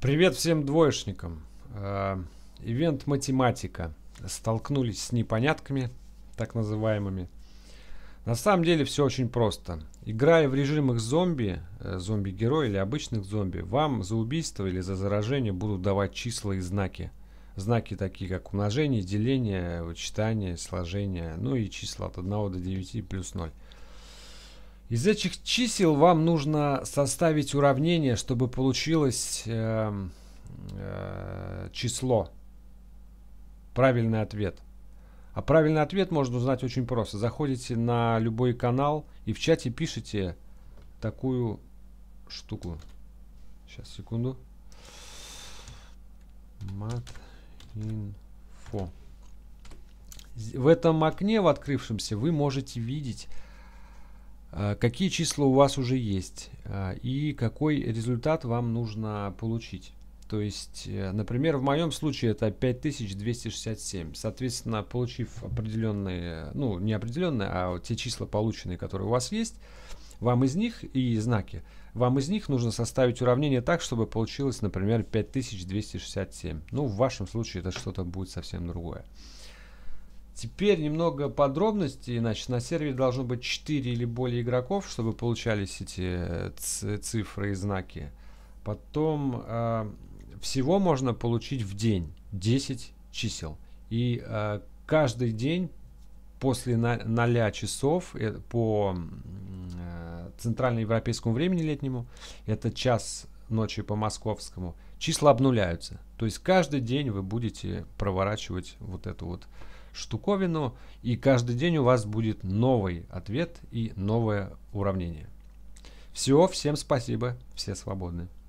Привет всем двоечникам. Э, ивент математика. Столкнулись с непонятками, так называемыми. На самом деле все очень просто. Играя в режимах зомби, э, зомби-герой или обычных зомби, вам за убийство или за заражение будут давать числа и знаки. Знаки такие, как умножение, деление, вычитание, сложение, ну и числа от 1 до 9 плюс 0. Из этих чисел вам нужно составить уравнение, чтобы получилось э, э, число. Правильный ответ. А правильный ответ можно узнать очень просто. Заходите на любой канал и в чате пишите такую штуку. Сейчас, секунду. Мат-инфо. В этом окне, в открывшемся, вы можете видеть а, какие числа у вас уже есть а, и какой результат вам нужно получить. То есть, э, например, в моем случае это 5267. Соответственно, получив определенные, ну не определенные, а те числа полученные, которые у вас есть, вам из них и знаки, вам из них нужно составить уравнение так, чтобы получилось, например, 5267. Ну, в вашем случае это что-то будет совсем другое. Теперь немного подробностей. Значит, на сервере должно быть 4 или более игроков, чтобы получались эти э, цифры и знаки. Потом э, всего можно получить в день 10 чисел. И э, каждый день после 0 часов э, по э, центральноевропейскому времени летнему, это час ночи по московскому – числа обнуляются. То есть каждый день вы будете проворачивать вот эту вот штуковину, и каждый день у вас будет новый ответ и новое уравнение. Все, всем спасибо, все свободны.